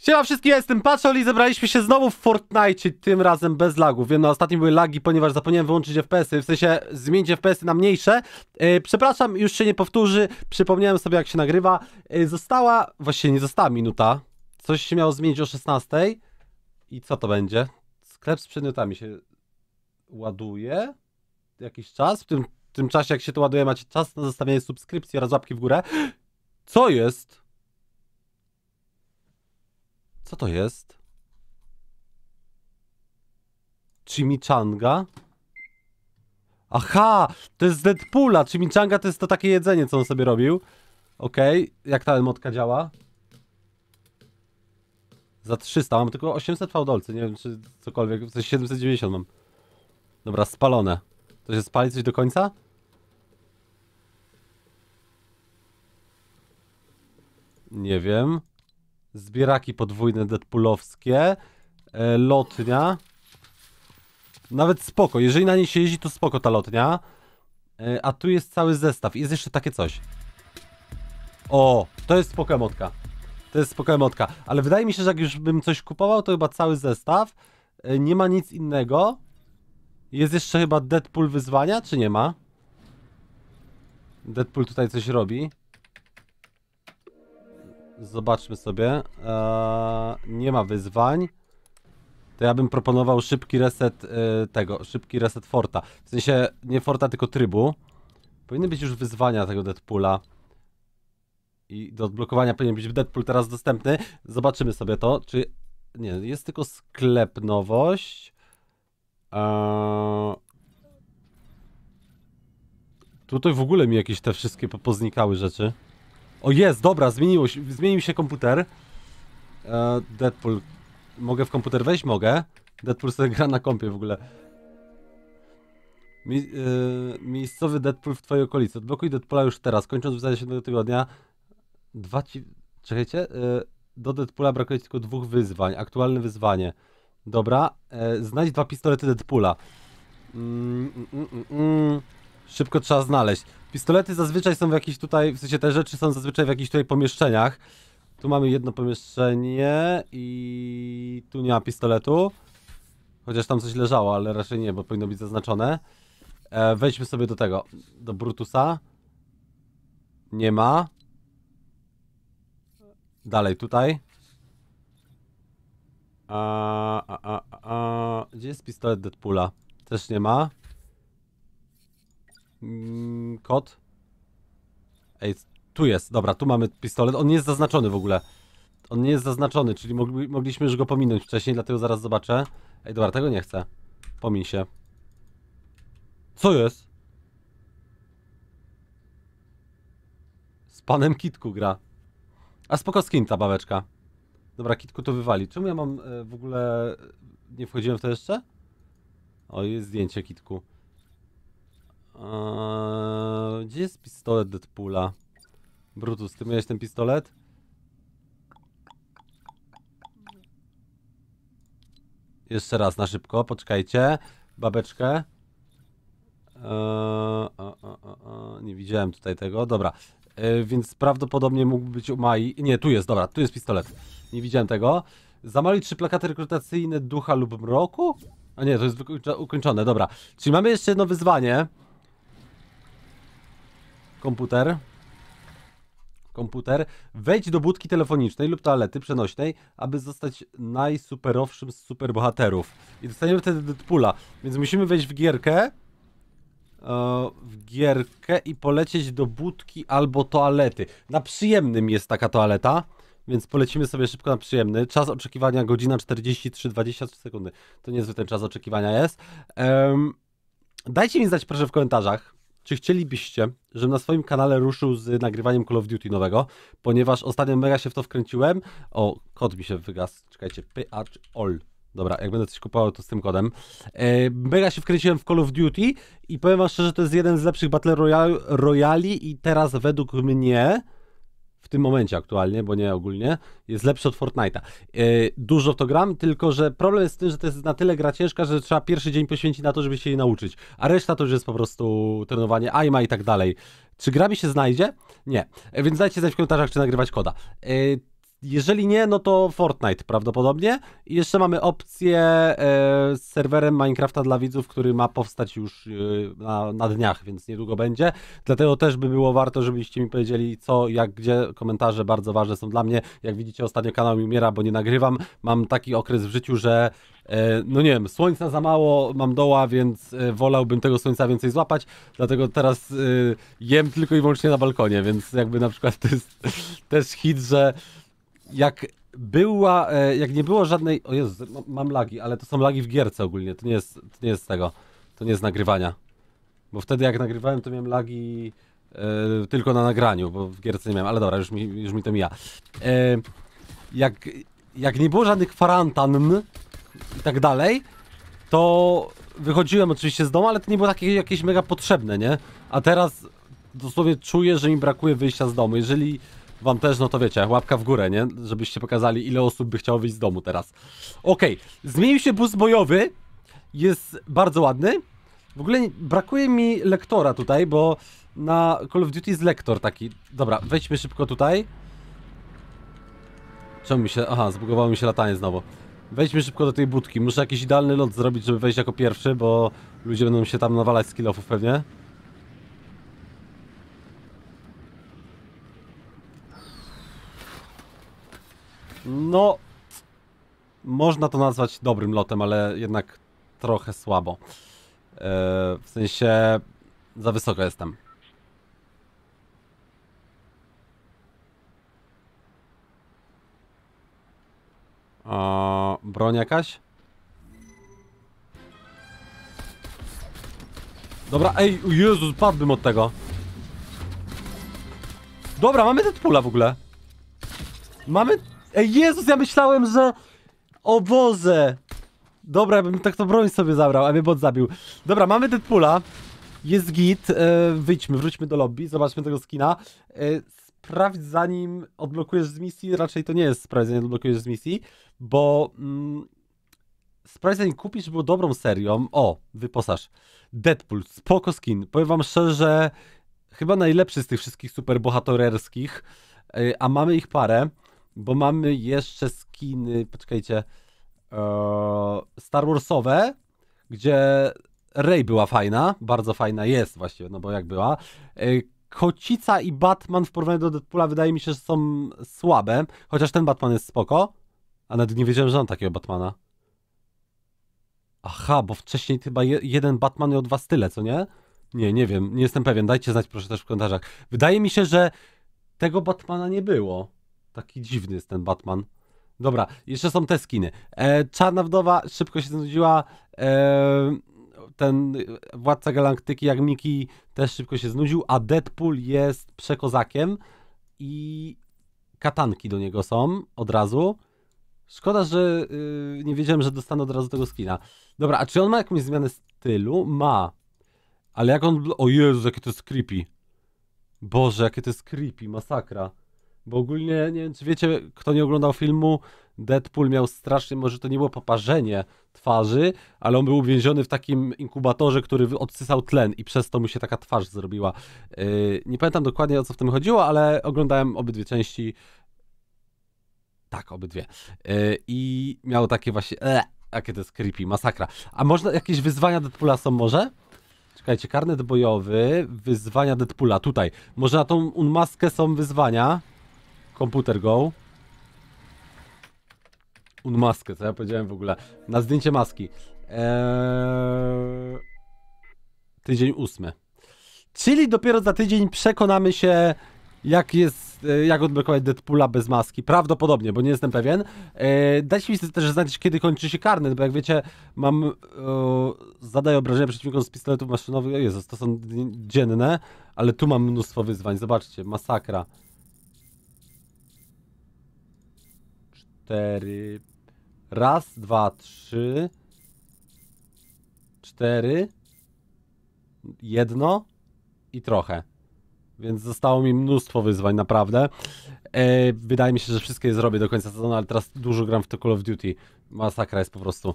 Siema wszystkim, ja jestem Patrzol i zebraliśmy się znowu w Fortnite, tym razem bez lagów. Wiem, no ostatnim były lagi, ponieważ zapomniałem wyłączyć FPS-y, w sensie zmienić FPS-y na mniejsze. Yy, przepraszam, już się nie powtórzy, przypomniałem sobie jak się nagrywa. Yy, została, właściwie nie została minuta, coś się miało zmienić o 16. I co to będzie? Sklep z przedmiotami się ładuje jakiś czas. W tym, w tym czasie jak się to ładuje macie czas na zostawienie subskrypcji oraz łapki w górę. Co jest? Co to jest? Chimichanga? Aha! To jest z Deadpoola! Chimichanga to jest to takie jedzenie, co on sobie robił. Okej, okay. jak ta emotka działa? Za 300, mam tylko 800 fałdolcy, nie wiem czy cokolwiek, coś 790 mam. Dobra, spalone. To się spali coś do końca? Nie wiem zbieraki podwójne deadpoolowskie, e, lotnia. Nawet spoko, jeżeli na niej się jeździ, to spoko ta lotnia. E, a tu jest cały zestaw jest jeszcze takie coś. O, to jest spoko To jest spoko Ale wydaje mi się, że jak już bym coś kupował, to chyba cały zestaw. E, nie ma nic innego. Jest jeszcze chyba Deadpool wyzwania, czy nie ma? Deadpool tutaj coś robi. Zobaczmy sobie. Eee, nie ma wyzwań. To ja bym proponował szybki reset e, tego, szybki reset forta. W sensie nie forta, tylko trybu. Powinny być już wyzwania tego Deadpoola. I do odblokowania powinien być Deadpool teraz dostępny. Zobaczymy sobie to, czy... Nie, jest tylko sklep nowość. Eee... Tutaj w ogóle mi jakieś te wszystkie poznikały rzeczy. O jest, dobra, zmieniło się, zmienił się komputer. E, Deadpool. Mogę w komputer wejść? Mogę. Deadpool sobie gra na kompie w ogóle. Mi, yy, miejscowy Deadpool w twojej okolicy. Odblokuj Deadpoola już teraz. Kończąc wyzwanie się tego tygodnia. Dwa ci... Czekajcie. Yy, do Deadpoola brakuje tylko dwóch wyzwań. Aktualne wyzwanie. Dobra. Yy, znajdź dwa pistolety Deadpoola. Mm, mm, mm, Szybko trzeba znaleźć. Pistolety zazwyczaj są w jakichś tutaj, w sensie te rzeczy są zazwyczaj w jakichś tutaj pomieszczeniach. Tu mamy jedno pomieszczenie i tu nie ma pistoletu. Chociaż tam coś leżało, ale raczej nie, bo powinno być zaznaczone. E, wejdźmy sobie do tego, do Brutusa. Nie ma. Dalej tutaj. A, a, a, a, gdzie jest pistolet Deadpoola? Też nie ma. Mm, kot? kod? Ej, tu jest, dobra, tu mamy pistolet. On nie jest zaznaczony w ogóle. On nie jest zaznaczony, czyli mogliśmy już go pominąć wcześniej, dlatego zaraz zobaczę. Ej, dobra, tego nie chcę. Pomin się. Co jest? Z panem Kitku gra. A spoko skin ta babeczka. Dobra, Kitku to wywali. Czemu ja mam e, w ogóle... Nie wchodziłem w to jeszcze? O, jest zdjęcie Kitku. Eee, gdzie jest pistolet Deadpoola? Brutus, ty miałeś ten pistolet? Jeszcze raz na szybko, poczekajcie. Babeczkę. Eee, a, a, nie widziałem tutaj tego, dobra. Eee, więc prawdopodobnie mógł być u Mai. Nie, tu jest, dobra, tu jest pistolet. Nie widziałem tego. Zamaluj trzy plakaty rekrutacyjne ducha lub mroku? A nie, to jest ukończone, dobra. Czyli mamy jeszcze jedno wyzwanie komputer, komputer, wejdź do budki telefonicznej lub toalety przenośnej, aby zostać najsuperowszym z superbohaterów. I dostaniemy wtedy Deadpoola. Więc musimy wejść w gierkę, e, w gierkę i polecieć do budki albo toalety. Na przyjemnym jest taka toaleta, więc polecimy sobie szybko na przyjemny. Czas oczekiwania godzina 43-23 sekundy. To niezły ten czas oczekiwania jest. Um, dajcie mi znać proszę w komentarzach, czy chcielibyście, żebym na swoim kanale ruszył z nagrywaniem Call of Duty nowego, ponieważ ostatnio mega się w to wkręciłem. O, kod mi się wygasł, czekajcie, all. Dobra, jak będę coś kupował, to z tym kodem. E, mega się wkręciłem w Call of Duty i powiem wam szczerze, to jest jeden z lepszych Battle Royali i teraz według mnie w tym momencie aktualnie, bo nie ogólnie, jest lepszy od Fortnite'a. E, dużo dużo to gram, tylko że problem jest z tym, że to jest na tyle gra ciężka, że trzeba pierwszy dzień poświęcić na to, żeby się jej nauczyć, a reszta to już jest po prostu trenowanie aima i tak dalej. Czy gra mi się znajdzie? Nie. E, więc dajcie znać w komentarzach, czy nagrywać koda. E, jeżeli nie, no to Fortnite prawdopodobnie. I jeszcze mamy opcję e, z serwerem Minecrafta dla widzów, który ma powstać już e, na, na, dniach, więc niedługo będzie. Dlatego też by było warto, żebyście mi powiedzieli co, jak, gdzie. Komentarze bardzo ważne są dla mnie. Jak widzicie, ostatnio kanał mi umiera, bo nie nagrywam. Mam taki okres w życiu, że e, no nie wiem, słońca za mało mam doła, więc wolałbym tego słońca więcej złapać, dlatego teraz jem tylko i wyłącznie na balkonie, więc jakby na przykład to jest też hit, że jak była, e, jak nie było żadnej, o Jezu, no, mam lagi, ale to są lagi w gierce ogólnie, to nie jest, to nie jest tego, to nie jest nagrywania. Bo wtedy jak nagrywałem, to miałem lagi e, tylko na nagraniu, bo w gierce nie miałem, ale dobra, już mi, już mi to mija. E, jak, jak nie było żadnych kwarantann i tak dalej, to wychodziłem oczywiście z domu, ale to nie było takie jakieś mega potrzebne, nie? A teraz dosłownie czuję, że mi brakuje wyjścia z domu. Jeżeli wam też, no to wiecie, łapka w górę, nie? Żebyście pokazali, ile osób by chciało wyjść z domu teraz. Okej, okay. zmienił się bus bojowy. Jest bardzo ładny. W ogóle brakuje mi lektora tutaj, bo na Call of Duty jest lektor taki. Dobra, wejdźmy szybko tutaj. Czemu mi się... Aha, zbugowało mi się latanie znowu. Wejdźmy szybko do tej budki. Muszę jakiś idealny lot zrobić, żeby wejść jako pierwszy, bo ludzie będą się tam nawalać z pewnie. No, można to nazwać dobrym lotem, ale jednak trochę słabo. E, w sensie, za wysoko jestem. O, broń jakaś? Dobra, ej, Jezus, padłbym od tego. Dobra, mamy Deadpoola w ogóle. Mamy Ej, Jezus, ja myślałem, że... O Boże! Dobra, ja bym tak to broń sobie zabrał, a mnie bot zabił. Dobra, mamy Deadpoola. Jest git. E, wyjdźmy, wróćmy do lobby, zobaczmy tego skina. E, sprawdź zanim odblokujesz z misji. Raczej to nie jest sprawdź zanim odblokujesz z misji, bo... Mm, sprawdź zanim kupisz, było dobrą serią. O, wyposaż. Deadpool, spoko skin. Powiem wam szczerze, chyba najlepszy z tych wszystkich superbohaterskich, e, a mamy ich parę bo mamy jeszcze skiny, poczekajcie, e, Star Warsowe, gdzie Rey była fajna, bardzo fajna jest właściwie, no bo jak była. E, Kocica i Batman w porównaniu do Deadpoola wydaje mi się, że są słabe, chociaż ten Batman jest spoko, a nawet nie wiedziałem, że on takiego Batmana. Aha, bo wcześniej chyba jeden Batman miał dwa style, co nie? Nie, nie wiem, nie jestem pewien, dajcie znać proszę też w komentarzach. Wydaje mi się, że tego Batmana nie było. Taki dziwny jest ten Batman. Dobra, jeszcze są te skiny. E, Czarna Wdowa szybko się znudziła. E, ten Władca Galaktyki jak Miki też szybko się znudził, a Deadpool jest przekozakiem i katanki do niego są od razu. Szkoda, że y, nie wiedziałem, że dostanę od razu tego skina. Dobra, a czy on ma jakąś zmianę stylu? Ma. Ale jak on... O Jezu, jakie to jest creepy. Boże, jakie to jest creepy, masakra. Bo ogólnie, nie wiem czy wiecie, kto nie oglądał filmu, Deadpool miał strasznie, może to nie było poparzenie twarzy, ale on był uwięziony w takim inkubatorze, który odsysał tlen i przez to mu się taka twarz zrobiła. Yy, nie pamiętam dokładnie o co w tym chodziło, ale oglądałem obydwie części. Tak, obydwie. Yy, I miał takie właśnie, e, jakie to jest creepy, masakra. A można, jakieś wyzwania Deadpoola są może? Czekajcie, karnet bojowy, wyzwania Deadpoola, tutaj. Może na tą unmaskę są wyzwania? Komputer go. Unmaskę, co ja powiedziałem w ogóle? Na zdjęcie maski. Eee... Tydzień ósmy. Czyli dopiero za tydzień przekonamy się, jak jest, e, jak odblokować Deadpoola bez maski. Prawdopodobnie, bo nie jestem pewien. Eee, dajcie mi też znać, kiedy kończy się karnet, bo jak wiecie, mam... E, zadaję obrażenia przeciwnikom z pistoletów maszynowych. Jezus, to są dzienne, ale tu mam mnóstwo wyzwań. Zobaczcie, masakra. cztery. Raz, dwa, trzy. Cztery. Jedno. I trochę. Więc zostało mi mnóstwo wyzwań, naprawdę. E, wydaje mi się, że wszystkie zrobię do końca sezonu, ale teraz dużo gram w to Call of Duty. Masakra jest po prostu.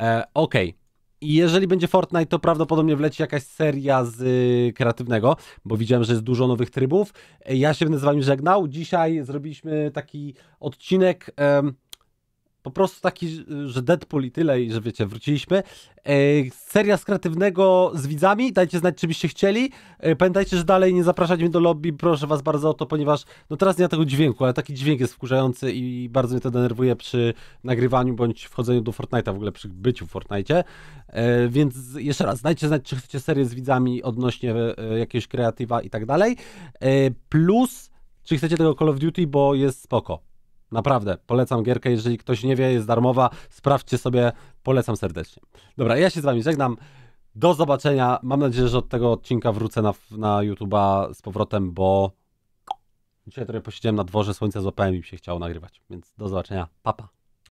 E, Okej. Okay. Jeżeli będzie Fortnite, to prawdopodobnie wleci jakaś seria z y, kreatywnego, bo widziałem, że jest dużo nowych trybów. Ja się będę z wami żegnał. Dzisiaj zrobiliśmy taki odcinek. Y, po prostu taki, że Deadpool i tyle i że wiecie, wróciliśmy. E, seria z kreatywnego z widzami, dajcie znać, czy byście chcieli. E, pamiętajcie, że dalej nie zapraszać mnie do lobby, proszę was bardzo o to, ponieważ no teraz nie ma tego dźwięku, ale taki dźwięk jest wkurzający i bardzo mnie to denerwuje przy nagrywaniu bądź wchodzeniu do Fortnite'a, w ogóle przy byciu w Fortnite'cie. E, więc jeszcze raz, dajcie znać, czy chcecie serię z widzami odnośnie jakiegoś kreatywa i tak dalej. plus czy chcecie tego Call of Duty, bo jest spoko. Naprawdę, polecam gierkę, jeżeli ktoś nie wie, jest darmowa, sprawdźcie sobie, polecam serdecznie. Dobra, ja się z wami żegnam, do zobaczenia, mam nadzieję, że od tego odcinka wrócę na, na YouTube'a z powrotem, bo dzisiaj trochę posiedziałem na dworze, słońce złapałem i się chciało nagrywać, więc do zobaczenia, papa. Pa.